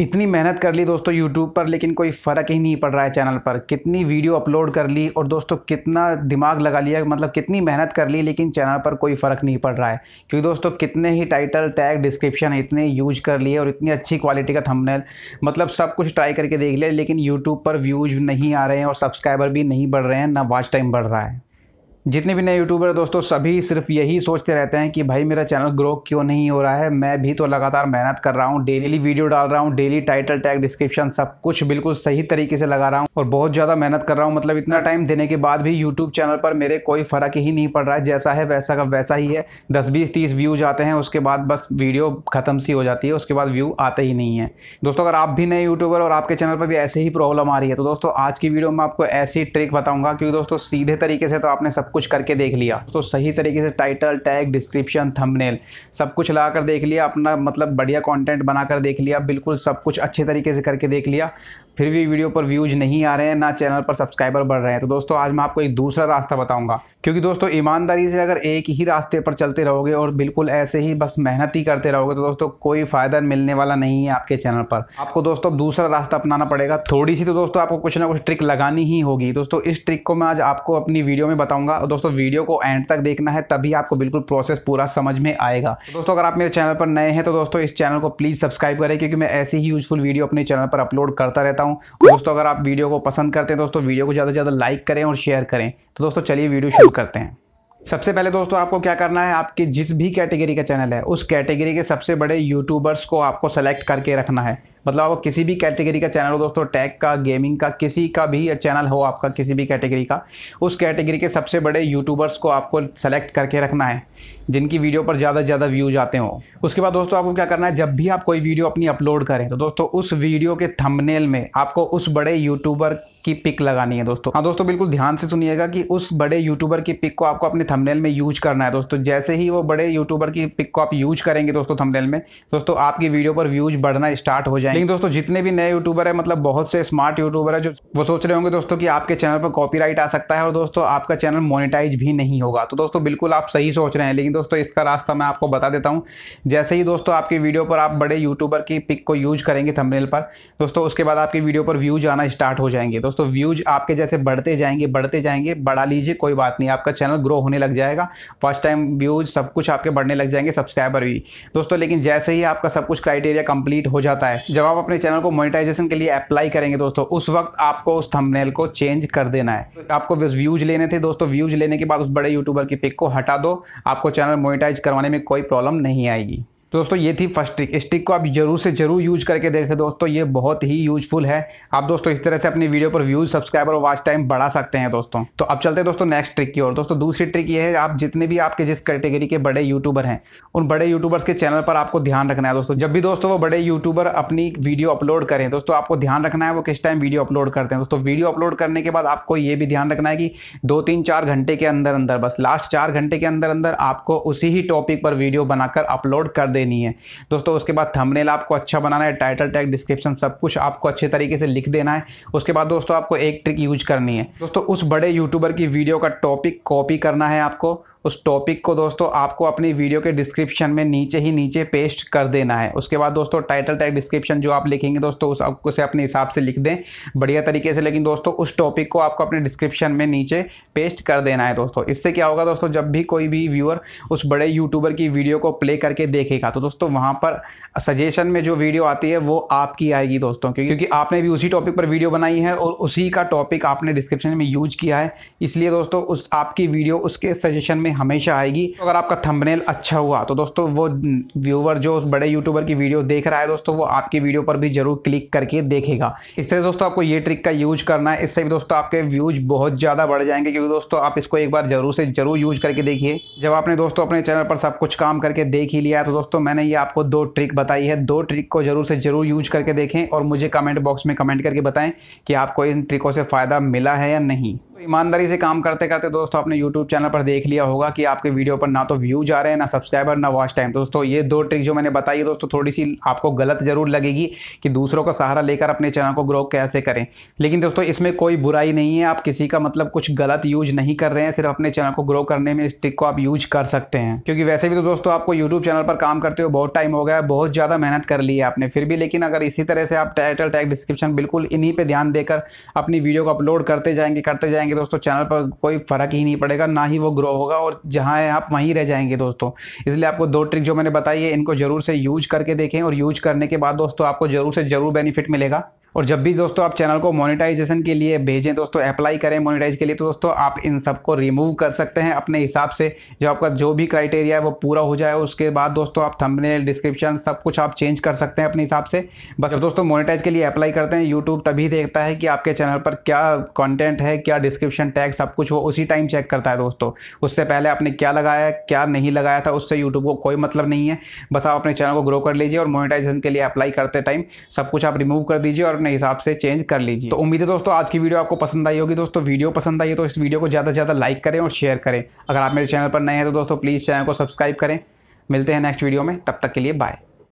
इतनी मेहनत कर ली दोस्तों यूट्यूब पर लेकिन कोई फ़र्क ही नहीं पड़ रहा है चैनल पर कितनी वीडियो अपलोड कर ली और दोस्तों कितना दिमाग लगा लिया मतलब कितनी मेहनत कर ली लेकिन चैनल पर कोई फ़र्क नहीं पड़ रहा है क्योंकि दोस्तों कितने ही टाइटल टैग डिस्क्रिप्शन इतने यूज कर लिए और इतनी अच्छी क्वालिटी का थंबनेल मतलब सब कुछ ट्राई करके देख लिया ले, लेकिन यूट्यूब पर व्यूज नहीं आ रहे हैं और सब्सक्राइबर भी नहीं बढ़ रहे हैं ना वॉच टाइम बढ़ रहा है जितने भी नए यूट्यूबर दोस्तों सभी सिर्फ यही सोचते रहते हैं कि भाई मेरा चैनल ग्रो क्यों नहीं हो रहा है मैं भी तो लगातार मेहनत कर रहा हूँ डेली वीडियो डाल रहा हूँ डेली टाइटल टैग डिस्क्रिप्शन सब कुछ बिल्कुल सही तरीके से लगा रहा हूँ और बहुत ज़्यादा मेहनत कर रहा हूँ मतलब इतना टाइम देने के बाद भी यूट्यूब चैनल पर मेरे कोई फ़र्क ही नहीं पड़ रहा है जैसा है वैसा का वैसा ही है दस बीस तीस व्यूज आते हैं उसके बाद बस वीडियो ख़त्म सी हो जाती है उसके बाद व्यू आते ही नहीं है दोस्तों अगर आप भी नए यूट्यूबर और आपके चैनल पर भी ऐसे ही प्रॉब्लम आ रही है तो दोस्तों आज की वीडियो में आपको ऐसी ट्रिक बताऊँगा क्योंकि दोस्तों सीधे तरीके से तो आपने सब कुछ करके देख लिया तो सही तरीके से टाइटल टैग डिस्क्रिप्शन थंबनेल सब कुछ ला कर देख लिया अपना मतलब बढ़िया कंटेंट बनाकर देख लिया बिल्कुल सब कुछ अच्छे तरीके से करके देख लिया फिर भी वीडियो पर व्यूज़ नहीं आ रहे हैं ना चैनल पर सब्सक्राइबर बढ़ रहे हैं तो दोस्तों आज मैं आपको एक दूसरा रास्ता बताऊंगा क्योंकि दोस्तों ईमानदारी से अगर एक ही रास्ते पर चलते रहोगे और बिल्कुल ऐसे ही बस मेहनत ही करते रहोगे तो दोस्तों कोई फ़ायदा मिलने वाला नहीं है आपके चैनल पर आपको दोस्तों दूसरा रास्ता अपनाना पड़ेगा थोड़ी सी तो दोस्तों आपको कुछ ना कुछ ट्रिक लगानी ही होगी दोस्तों इस ट्रिक को मैं आज आपको अपनी वीडियो में बताऊँगा दोस्तों वीडियो को एंड तक देखना है तभी आपको बिल्कुल प्रोसेस पूरा समझ में आएगा तो दोस्तों अगर आप मेरे चैनल पर नए हैं तो दोस्तों इस चैनल को प्लीज़ सब्सक्राइब करें क्योंकि मैं ऐसी ही यूजफुल वीडियो अपने चैनल पर अपलोड करता रहता हूँ दोस्तों अगर आप वीडियो को पसंद करते हैं दोस्तों वीडियो को ज़्यादा से ज़्यादा लाइक करें और शेयर करें तो दोस्तों चलिए वीडियो शुरू करते हैं सबसे पहले दोस्तों आपको क्या करना है आपके जिस भी कैटेगरी का चैनल है उस कैटेगरी के सबसे बड़े यूट्यूबर्स को आपको सेलेक्ट करके रखना है मतलब आप किसी भी कैटेगरी का चैनल हो दोस्तों टैग का गेमिंग का किसी का भी चैनल हो आपका किसी भी कैटेगरी का उस कैटेगरी के सबसे बड़े यूट्यूबर्स को आपको सेलेक्ट करके रखना है जिनकी वीडियो पर ज़्यादा से ज़्यादा व्यूज आते हो उसके बाद दोस्तों आपको क्या करना है जब भी आप कोई वीडियो अपनी अपलोड करें तो दोस्तों उस वीडियो के थंबनेल में आपको उस बड़े यूट्यूबर की पिक लगानी है दोस्तों हाँ दोस्तों बिल्कुल ध्यान से सुनिएगा कि उस बड़े यूट्यूबर की पिक को आपको अपने थंबनेल में यूज करना है दोस्तों जैसे ही वो बड़े यूट्यूबर की पिक को आप यूज करेंगे दोस्तों थंबनेल में दोस्तों आपकी वीडियो पर व्यूज बढ़ना स्टार्ट हो जाएंगे लेकिन दोस्तों जितने भी नए यूट्यूबर है मतलब बहुत से स्मार्ट यूट्यूबर है जो वो सोच रहे होंगे दोस्तों कि आपके चैनल पर कॉपीराइट आ सकता है और दोस्तों आपका चैनल मोनिटाइज भी नहीं होगा तो दोस्तों बिल्कुल आप सही सोच रहे हैं लेकिन दोस्तों इसका रास्ता मैं आपको बता देता हूँ जैसे ही दोस्तों आपकी वीडियो पर आप बड़े यूट्यूबर की पिक को यूज करेंगे थंबनेल पर दोस्तों उसके बाद आपकी वीडियो पर व्यूज आना स्टार्ट हो जाएंगे दोस्तों व्यूज आपके जैसे बढ़ते जाएंगे बढ़ते जाएंगे बढ़ा लीजिए कोई बात नहीं आपका चैनल ग्रो होने लग जाएगा फर्स्ट टाइम व्यूज सब कुछ आपके बढ़ने लग जाएंगे सब्सक्राइबर भी दोस्तों लेकिन जैसे ही आपका सब कुछ क्राइटेरिया कंप्लीट हो जाता है जब आप अपने चैनल को मोनिटाइजेशन के लिए अप्लाई करेंगे दोस्तों उस वक्त आपको उस थंबनेल को चेंज कर देना है आपको व्यूज लेने थे दोस्तों व्यूज लेने के बाद उस बड़े यूट्यूबर की पिक को हटा दो आपको चैनल मोनिटाइज करवाने में कोई प्रॉब्लम नहीं आएगी दोस्तों ये थी फर्स्ट ट्रिक इस ट्रिक को आप जरूर से जरूर यूज करके देखें दोस्तों ये बहुत ही यूजफुल है आप दोस्तों इस तरह से अपनी वीडियो पर व्यूज सब्सक्राइबर और वाच टाइम बढ़ा सकते हैं दोस्तों तो अब चलते हैं दोस्तों नेक्स्ट ट्रिक की ओर दोस्तों दूसरी ट्रिक ये है आप जितने भी आपके जिस कैटेगरी के बड़े यूट्यूबर हैं उन बड़े यूट्यूबर्स के चैनल पर आपको ध्यान रखना है दोस्तों जब भी दोस्तों वो बड़े यूट्यूबर अपनी वीडियो अपलोड करें दोस्तों आपको ध्यान रखना है वो किस टाइम वीडियो अपलोड करते हैं दोस्तों वीडियो अपलोड करने के बाद आपको ये भी ध्यान रखना है कि दो तीन चार घंटे के अंदर अंदर बस लास्ट चार घंटे के अंदर अंदर आपको उसी ही टॉपिक पर वीडियो बनाकर अपलोड कर देनी है दोस्तों उसके बाद थंबनेल आपको अच्छा बनाना है टाइटल टैग डिस्क्रिप्शन सब कुछ आपको अच्छे तरीके से लिख देना है उसके बाद दोस्तों आपको एक ट्रिक यूज करनी है दोस्तों उस बड़े यूट्यूबर की वीडियो का टॉपिक कॉपी करना है आपको उस टॉपिक को दोस्तों आपको अपनी वीडियो के डिस्क्रिप्शन में नीचे ही नीचे पेस्ट कर देना है उसके बाद दोस्तों टाइटल टाइप डिस्क्रिप्शन जो आप लिखेंगे दोस्तों उस आपको से अपने हिसाब से लिख दें बढ़िया तरीके से लेकिन दोस्तों उस टॉपिक को आपको अपने डिस्क्रिप्शन में नीचे पेस्ट कर देना है दोस्तों इससे क्या होगा दोस्तों जब भी कोई भी व्यूअर उस बड़े यूट्यूबर की वीडियो को प्ले करके देखेगा तो दोस्तों वहाँ पर सजेशन में जो वीडियो आती है वो आपकी आएगी दोस्तों क्योंकि आपने भी उसी टॉपिक पर वीडियो बनाई है और उसी का टॉपिक आपने डिस्क्रिप्शन में यूज किया है इसलिए दोस्तों उस आपकी वीडियो उसके सजेशन में हमेशा आएगी तो अगर आपका थंबनेल अच्छा हुआ तो दोस्तों वो व्यूवर जो बड़े यूट्यूबर की वीडियो देख रहा है दोस्तों वो आपकी वीडियो पर भी जरूर क्लिक करके देखेगा इस तरह दोस्तों आपको ये ट्रिक का यूज करना है इससे भी दोस्तों आपके व्यूज बहुत ज़्यादा बढ़ जाएंगे क्योंकि दोस्तों आप इसको एक बार जरूर से जरूर यूज करके देखिए जब आपने दोस्तों अपने चैनल पर सब कुछ काम करके देख ही लिया तो दोस्तों मैंने ये आपको दो ट्रिक बताई है दो ट्रिक को जरूर से जरूर यूज करके देखें और मुझे कमेंट बॉक्स में कमेंट करके बताएं कि आपको इन ट्रिकों से फ़ायदा मिला है या नहीं तो ईमानदारी से काम करते करते दोस्तों आपने यूट्यूब चैनल पर देख लिया होगा कि आपके वीडियो पर ना तो व्यूज जा रहे हैं ना सब्सक्राइबर ना वॉच टाइम दोस्तों ये दो ट्रिक जो मैंने बताई दोस्तों थोड़ी सी आपको गलत जरूर लगेगी कि दूसरों का सहारा लेकर अपने चैनल को ग्रो कैसे करें लेकिन दोस्तों इसमें कोई बुराई नहीं है आप किसी का मतलब कुछ गलत यूज नहीं कर रहे हैं सिर्फ अपने चैनल को ग्रो करने में इस ट्रिक को आप यूज कर सकते हैं क्योंकि वैसे भी तो दोस्तों आपको यूट्यूब चैनल पर काम करते हुए बहुत टाइम हो गया बहुत ज़्यादा मेहनत कर ली है आपने फिर भी लेकिन अगर इसी तरह से आप टाइटल टैग डिस्क्रिप्शन बिल्कुल इन्हीं पर ध्यान देकर अपनी वीडियो को अपलोड करते जाएंगे करते जाएंगे जाएंगे दोस्तों चैनल पर कोई फ़र्क ही नहीं पड़ेगा ना ही वो ग्रो होगा और जहाँ है आप वहीं रह जाएंगे दोस्तों इसलिए आपको दो ट्रिक जो मैंने बताई है इनको ज़रूर से यूज करके देखें और यूज करने के बाद दोस्तों आपको ज़रूर से ज़रूर बेनिफिट मिलेगा और जब भी दोस्तों आप चैनल को मोनेटाइजेशन के लिए भेजें दोस्तों अप्लाई करें मोनेटाइज के लिए तो दोस्तों आप इन सबको रिमूव कर सकते हैं अपने हिसाब से जो आपका जो भी क्राइटेरिया है वो पूरा हो जाए उसके बाद दोस्तों आप थंबनेल डिस्क्रिप्शन सब कुछ आप चेंज कर सकते हैं अपने हिसाब से बस दोस्तों मोनिटाइज के लिए अप्लाई करते हैं यूट्यूब तभी देखता है कि आपके चैनल पर क्या कॉन्टेंट है क्या डिस्क्रिप्शन टैग सब कुछ वो उसी टाइम चेक करता है दोस्तों उससे पहले आपने क्या लगाया क्या नहीं लगाया था उससे यूट्यूब को कोई मतलब नहीं है बस आप अपने चैनल को ग्रो कर लीजिए और मोनिटाइजेशन के लिए अप्लाई करते टाइम सब कुछ आप रिमूव कर दीजिए और अपने हिसाब से चेंज कर लीजिए तो उम्मीद है दोस्तों आज की वीडियो आपको पसंद आई होगी दोस्तों वीडियो पसंद आई है तो इस वीडियो को ज़्यादा से ज़्यादा लाइक करें और शेयर करें अगर आप मेरे चैनल पर नए हैं तो दोस्तों प्लीज़ चैनल को सब्सक्राइब करें मिलते हैं नेक्स्ट वीडियो में तब तक के लिए बाय